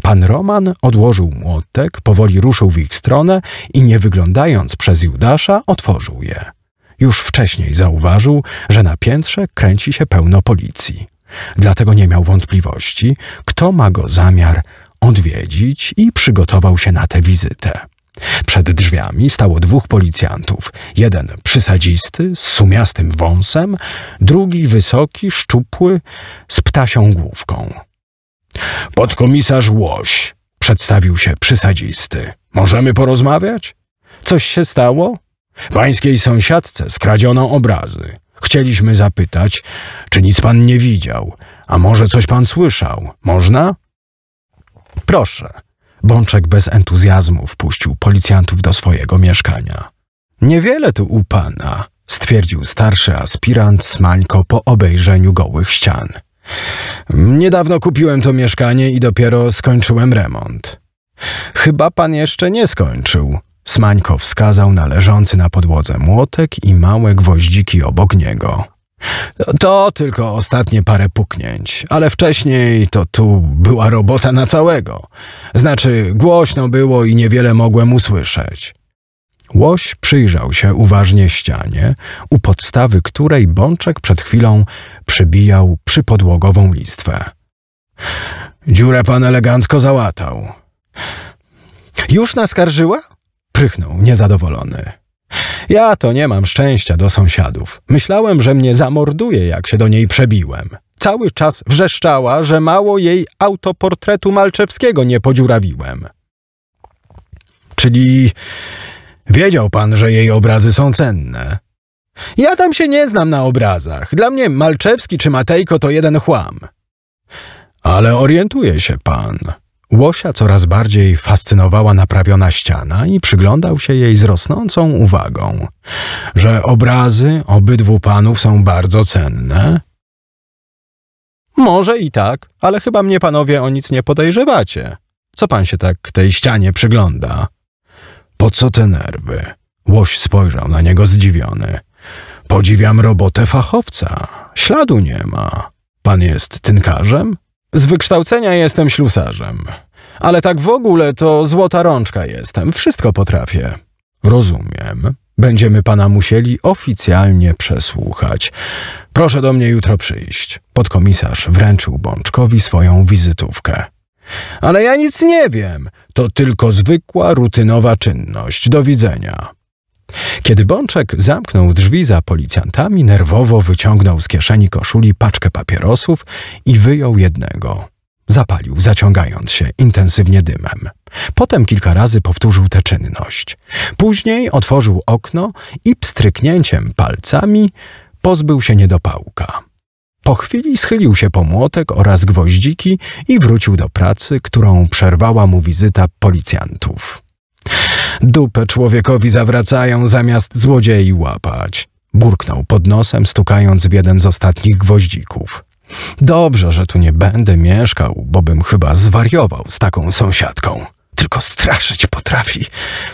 Speaker 1: Pan Roman odłożył młotek, powoli ruszył w ich stronę i nie wyglądając przez Judasza otworzył je. Już wcześniej zauważył, że na piętrze kręci się pełno policji. Dlatego nie miał wątpliwości, kto ma go zamiar odwiedzić i przygotował się na tę wizytę. Przed drzwiami stało dwóch policjantów. Jeden przysadzisty, z sumiastym wąsem, drugi wysoki, szczupły, z ptasią główką. Podkomisarz Łoś, przedstawił się przysadzisty. Możemy porozmawiać? Coś się stało? Pańskiej sąsiadce skradziono obrazy. Chcieliśmy zapytać, czy nic pan nie widział, a może coś pan słyszał. Można? Proszę. Bączek bez entuzjazmu wpuścił policjantów do swojego mieszkania. Niewiele tu u pana, stwierdził starszy aspirant Smańko po obejrzeniu gołych ścian. Niedawno kupiłem to mieszkanie i dopiero skończyłem remont. Chyba pan jeszcze nie skończył. Smańko wskazał na leżący na podłodze młotek i małe gwoździki obok niego. To tylko ostatnie parę puknięć, ale wcześniej to tu była robota na całego. Znaczy, głośno było i niewiele mogłem usłyszeć. Łoś przyjrzał się uważnie ścianie, u podstawy której bączek przed chwilą przybijał przypodłogową listwę. Dziurę pan elegancko załatał. Już naskarżyła? Prychnął niezadowolony. Ja to nie mam szczęścia do sąsiadów. Myślałem, że mnie zamorduje, jak się do niej przebiłem. Cały czas wrzeszczała, że mało jej autoportretu Malczewskiego nie podziurawiłem. Czyli wiedział pan, że jej obrazy są cenne? Ja tam się nie znam na obrazach. Dla mnie Malczewski czy Matejko to jeden chłam. Ale orientuje się pan. Łosia coraz bardziej fascynowała naprawiona ściana i przyglądał się jej z rosnącą uwagą, że obrazy obydwu panów są bardzo cenne. Może i tak, ale chyba mnie panowie o nic nie podejrzewacie. Co pan się tak tej ścianie przygląda? Po co te nerwy? Łoś spojrzał na niego zdziwiony. Podziwiam robotę fachowca. Śladu nie ma. Pan jest tynkarzem? Z wykształcenia jestem ślusarzem. Ale tak w ogóle to złota rączka jestem. Wszystko potrafię. Rozumiem. Będziemy pana musieli oficjalnie przesłuchać. Proszę do mnie jutro przyjść. Podkomisarz wręczył Bączkowi swoją wizytówkę. Ale ja nic nie wiem. To tylko zwykła, rutynowa czynność. Do widzenia. Kiedy Bączek zamknął drzwi za policjantami, nerwowo wyciągnął z kieszeni koszuli paczkę papierosów i wyjął jednego. Zapalił, zaciągając się intensywnie dymem. Potem kilka razy powtórzył tę czynność. Później otworzył okno i pstryknięciem palcami pozbył się niedopałka. Po chwili schylił się po młotek oraz gwoździki i wrócił do pracy, którą przerwała mu wizyta policjantów. Dupę człowiekowi zawracają zamiast złodziei łapać. Burknął pod nosem, stukając w jeden z ostatnich gwoździków. Dobrze, że tu nie będę mieszkał, bo bym chyba zwariował z taką sąsiadką. Tylko straszyć potrafi.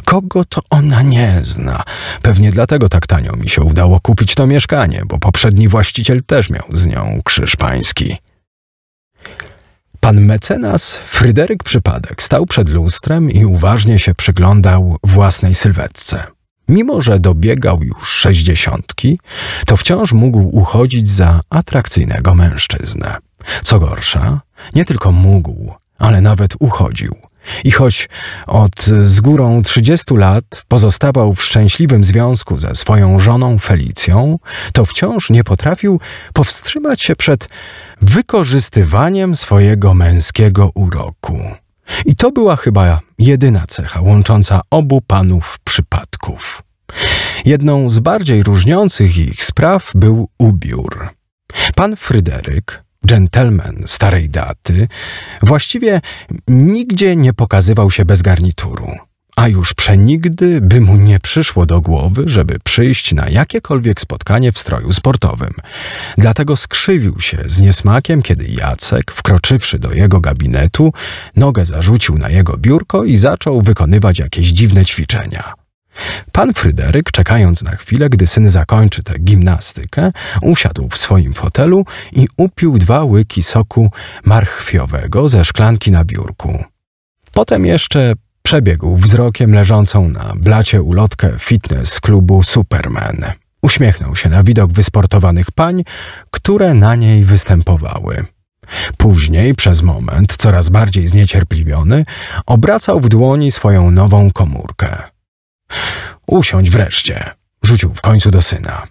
Speaker 1: Kogo to ona nie zna? Pewnie dlatego tak tanio mi się udało kupić to mieszkanie, bo poprzedni właściciel też miał z nią krzyż pański. Pan mecenas Fryderyk Przypadek stał przed lustrem i uważnie się przyglądał własnej sylwetce. Mimo, że dobiegał już sześćdziesiątki, to wciąż mógł uchodzić za atrakcyjnego mężczyznę. Co gorsza, nie tylko mógł, ale nawet uchodził – i choć od z górą 30 lat pozostawał w szczęśliwym związku ze swoją żoną Felicją, to wciąż nie potrafił powstrzymać się przed wykorzystywaniem swojego męskiego uroku. I to była chyba jedyna cecha łącząca obu panów przypadków. Jedną z bardziej różniących ich spraw był ubiór. Pan Fryderyk, Gentleman starej daty właściwie nigdzie nie pokazywał się bez garnituru. A już przenigdy by mu nie przyszło do głowy, żeby przyjść na jakiekolwiek spotkanie w stroju sportowym. Dlatego skrzywił się z niesmakiem, kiedy Jacek, wkroczywszy do jego gabinetu, nogę zarzucił na jego biurko i zaczął wykonywać jakieś dziwne ćwiczenia. Pan Fryderyk, czekając na chwilę, gdy syn zakończy tę gimnastykę, usiadł w swoim fotelu i upił dwa łyki soku marchwiowego ze szklanki na biurku. Potem jeszcze przebiegł wzrokiem leżącą na blacie ulotkę fitness klubu Superman. Uśmiechnął się na widok wysportowanych pań, które na niej występowały. Później, przez moment, coraz bardziej zniecierpliwiony, obracał w dłoni swoją nową komórkę. Usiądź wreszcie, rzucił w końcu do syna.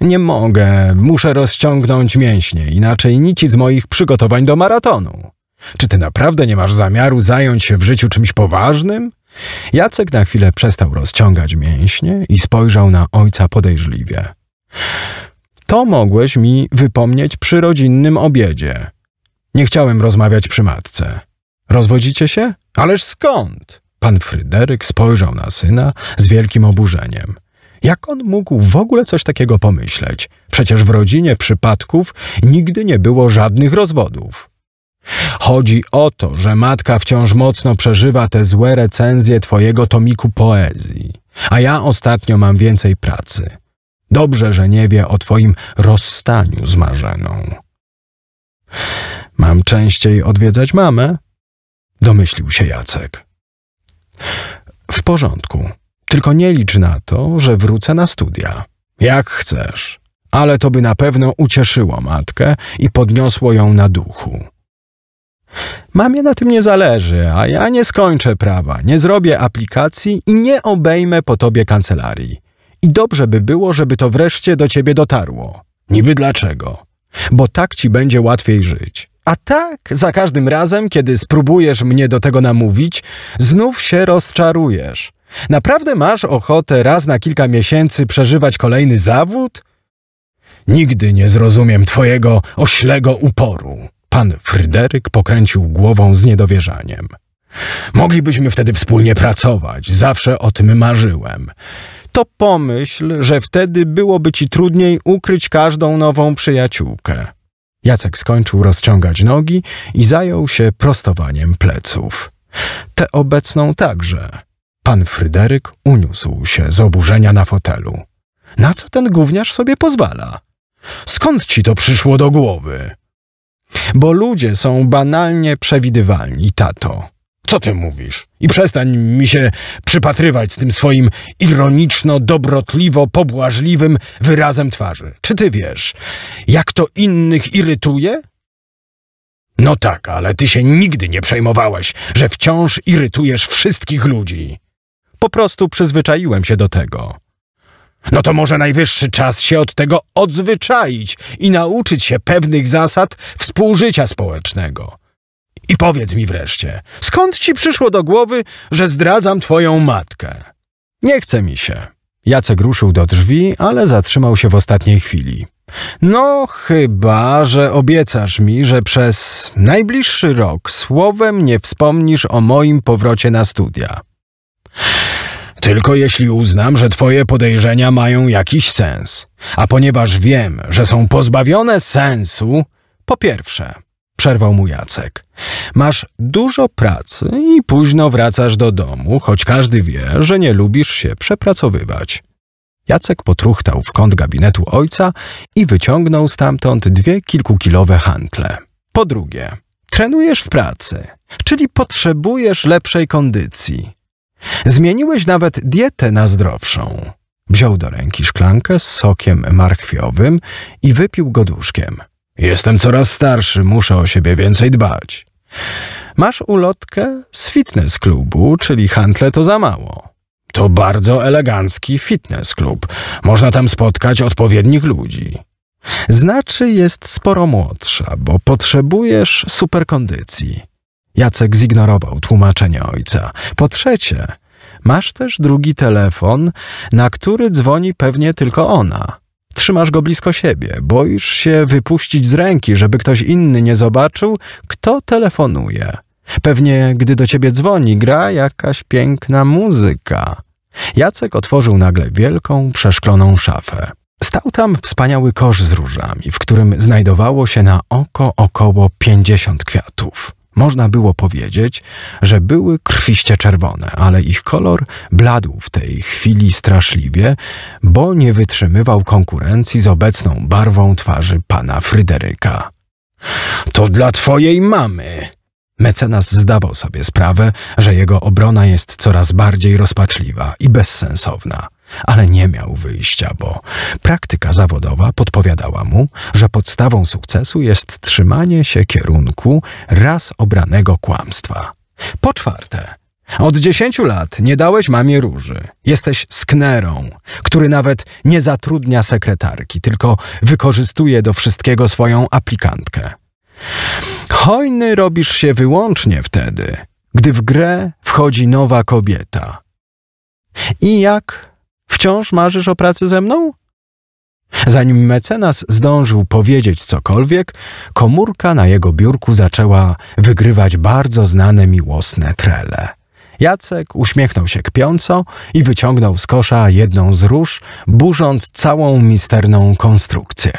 Speaker 1: Nie mogę, muszę rozciągnąć mięśnie, inaczej nici z moich przygotowań do maratonu. Czy ty naprawdę nie masz zamiaru zająć się w życiu czymś poważnym? Jacek na chwilę przestał rozciągać mięśnie i spojrzał na ojca podejrzliwie. To mogłeś mi wypomnieć przy rodzinnym obiedzie. Nie chciałem rozmawiać przy matce. Rozwodzicie się? Ależ skąd? Pan Fryderyk spojrzał na syna z wielkim oburzeniem. Jak on mógł w ogóle coś takiego pomyśleć? Przecież w rodzinie przypadków nigdy nie było żadnych rozwodów. Chodzi o to, że matka wciąż mocno przeżywa te złe recenzje twojego tomiku poezji, a ja ostatnio mam więcej pracy. Dobrze, że nie wie o twoim rozstaniu z Marzeną. Mam częściej odwiedzać mamę? Domyślił się Jacek. W porządku. Tylko nie licz na to, że wrócę na studia. Jak chcesz. Ale to by na pewno ucieszyło matkę i podniosło ją na duchu. Mamie na tym nie zależy, a ja nie skończę prawa, nie zrobię aplikacji i nie obejmę po tobie kancelarii. I dobrze by było, żeby to wreszcie do ciebie dotarło. Niby dlaczego? Bo tak ci będzie łatwiej żyć. A tak, za każdym razem, kiedy spróbujesz mnie do tego namówić, znów się rozczarujesz. Naprawdę masz ochotę raz na kilka miesięcy przeżywać kolejny zawód? Nigdy nie zrozumiem twojego oślego uporu. Pan Fryderyk pokręcił głową z niedowierzaniem. Moglibyśmy wtedy wspólnie pracować, zawsze o tym marzyłem. To pomyśl, że wtedy byłoby ci trudniej ukryć każdą nową przyjaciółkę. Jacek skończył rozciągać nogi i zajął się prostowaniem pleców. Tę obecną także. Pan Fryderyk uniósł się z oburzenia na fotelu. Na co ten gówniarz sobie pozwala? Skąd ci to przyszło do głowy? Bo ludzie są banalnie przewidywalni, tato. Co ty mówisz? I przestań mi się przypatrywać z tym swoim ironiczno-dobrotliwo-pobłażliwym wyrazem twarzy. Czy ty wiesz, jak to innych irytuje? No tak, ale ty się nigdy nie przejmowałeś, że wciąż irytujesz wszystkich ludzi. Po prostu przyzwyczaiłem się do tego. No to może najwyższy czas się od tego odzwyczaić i nauczyć się pewnych zasad współżycia społecznego. I powiedz mi wreszcie, skąd ci przyszło do głowy, że zdradzam twoją matkę? Nie chce mi się. Jacek ruszył do drzwi, ale zatrzymał się w ostatniej chwili. No, chyba, że obiecasz mi, że przez najbliższy rok słowem nie wspomnisz o moim powrocie na studia. Tylko jeśli uznam, że twoje podejrzenia mają jakiś sens. A ponieważ wiem, że są pozbawione sensu, po pierwsze, przerwał mu Jacek. Masz dużo pracy i późno wracasz do domu, choć każdy wie, że nie lubisz się przepracowywać. Jacek potruchtał w kąt gabinetu ojca i wyciągnął stamtąd dwie kilkukilowe hantle. Po drugie, trenujesz w pracy, czyli potrzebujesz lepszej kondycji. Zmieniłeś nawet dietę na zdrowszą. Wziął do ręki szklankę z sokiem marchwiowym i wypił go duszkiem. Jestem coraz starszy, muszę o siebie więcej dbać. Masz ulotkę z fitness klubu, czyli handle to za mało. To bardzo elegancki fitness klub. Można tam spotkać odpowiednich ludzi. Znaczy jest sporo młodsza, bo potrzebujesz superkondycji. Jacek zignorował tłumaczenie ojca. Po trzecie, masz też drugi telefon, na który dzwoni pewnie tylko ona. Trzymasz go blisko siebie, boisz się wypuścić z ręki, żeby ktoś inny nie zobaczył, kto telefonuje. Pewnie, gdy do ciebie dzwoni, gra jakaś piękna muzyka. Jacek otworzył nagle wielką, przeszkloną szafę. Stał tam wspaniały kosz z różami, w którym znajdowało się na oko około pięćdziesiąt kwiatów. Można było powiedzieć, że były krwiście czerwone, ale ich kolor bladł w tej chwili straszliwie, bo nie wytrzymywał konkurencji z obecną barwą twarzy pana Fryderyka. To dla twojej mamy! Mecenas zdawał sobie sprawę, że jego obrona jest coraz bardziej rozpaczliwa i bezsensowna. Ale nie miał wyjścia, bo praktyka zawodowa podpowiadała mu, że podstawą sukcesu jest trzymanie się kierunku raz obranego kłamstwa. Po czwarte, od dziesięciu lat nie dałeś mamie róży. Jesteś sknerą, który nawet nie zatrudnia sekretarki, tylko wykorzystuje do wszystkiego swoją aplikantkę. Hojny robisz się wyłącznie wtedy, gdy w grę wchodzi nowa kobieta. I jak Wciąż marzysz o pracy ze mną? Zanim mecenas zdążył powiedzieć cokolwiek, komórka na jego biurku zaczęła wygrywać bardzo znane miłosne trele. Jacek uśmiechnął się kpiąco i wyciągnął z kosza jedną z róż, burząc całą misterną konstrukcję.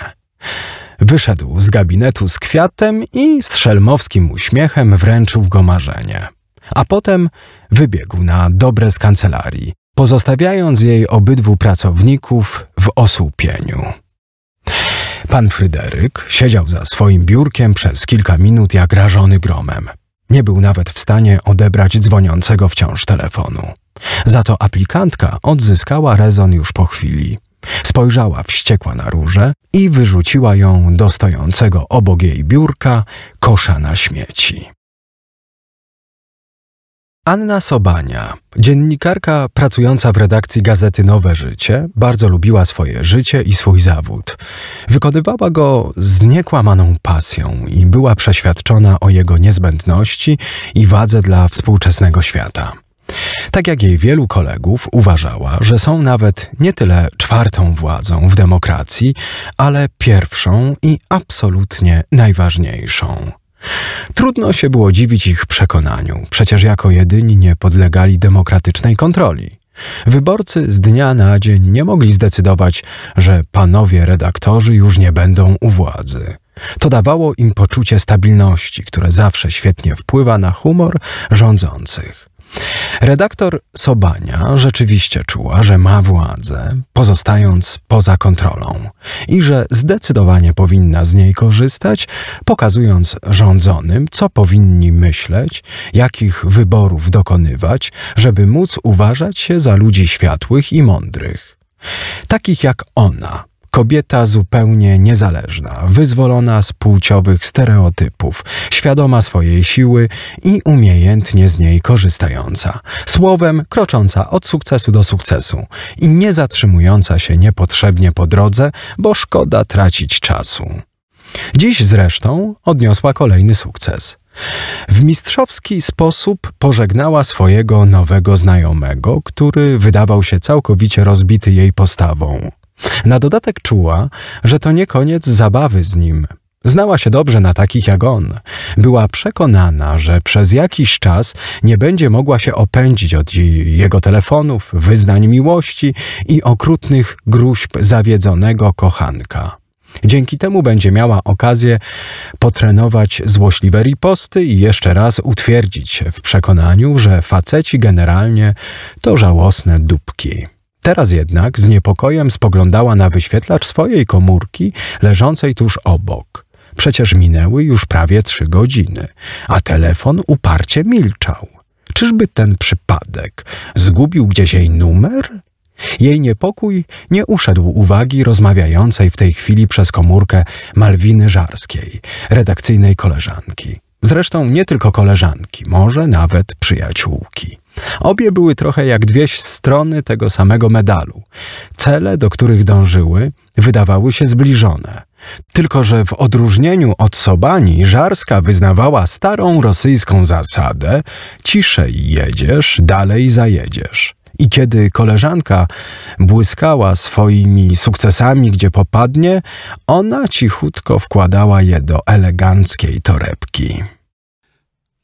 Speaker 1: Wyszedł z gabinetu z kwiatem i z szelmowskim uśmiechem wręczył go marzenie. A potem wybiegł na dobre z kancelarii, pozostawiając jej obydwu pracowników w osłupieniu. Pan Fryderyk siedział za swoim biurkiem przez kilka minut jak rażony gromem. Nie był nawet w stanie odebrać dzwoniącego wciąż telefonu. Za to aplikantka odzyskała rezon już po chwili. Spojrzała wściekła na róże i wyrzuciła ją do stojącego obok jej biurka kosza na śmieci. Anna Sobania, dziennikarka pracująca w redakcji gazety Nowe Życie, bardzo lubiła swoje życie i swój zawód. Wykonywała go z niekłamaną pasją i była przeświadczona o jego niezbędności i wadze dla współczesnego świata. Tak jak jej wielu kolegów, uważała, że są nawet nie tyle czwartą władzą w demokracji, ale pierwszą i absolutnie najważniejszą. Trudno się było dziwić ich przekonaniu, przecież jako jedyni nie podlegali demokratycznej kontroli. Wyborcy z dnia na dzień nie mogli zdecydować, że panowie redaktorzy już nie będą u władzy. To dawało im poczucie stabilności, które zawsze świetnie wpływa na humor rządzących. Redaktor Sobania rzeczywiście czuła, że ma władzę, pozostając poza kontrolą i że zdecydowanie powinna z niej korzystać, pokazując rządzonym, co powinni myśleć, jakich wyborów dokonywać, żeby móc uważać się za ludzi światłych i mądrych. Takich jak ona – Kobieta zupełnie niezależna, wyzwolona z płciowych stereotypów, świadoma swojej siły i umiejętnie z niej korzystająca. Słowem, krocząca od sukcesu do sukcesu i nie zatrzymująca się niepotrzebnie po drodze, bo szkoda tracić czasu. Dziś zresztą odniosła kolejny sukces. W mistrzowski sposób pożegnała swojego nowego znajomego, który wydawał się całkowicie rozbity jej postawą. Na dodatek czuła, że to nie koniec zabawy z nim. Znała się dobrze na takich jak on. Była przekonana, że przez jakiś czas nie będzie mogła się opędzić od jego telefonów, wyznań miłości i okrutnych gruźb zawiedzonego kochanka. Dzięki temu będzie miała okazję potrenować złośliwe riposty i jeszcze raz utwierdzić się w przekonaniu, że faceci generalnie to żałosne dupki. Teraz jednak z niepokojem spoglądała na wyświetlacz swojej komórki leżącej tuż obok. Przecież minęły już prawie trzy godziny, a telefon uparcie milczał. Czyżby ten przypadek zgubił gdzieś jej numer? Jej niepokój nie uszedł uwagi rozmawiającej w tej chwili przez komórkę Malwiny Żarskiej, redakcyjnej koleżanki. Zresztą nie tylko koleżanki, może nawet przyjaciółki. Obie były trochę jak dwie strony tego samego medalu. Cele, do których dążyły, wydawały się zbliżone. Tylko, że w odróżnieniu od Sobani, Żarska wyznawała starą rosyjską zasadę ciszej jedziesz, dalej zajedziesz. I kiedy koleżanka błyskała swoimi sukcesami, gdzie popadnie, ona cichutko wkładała je do eleganckiej torebki.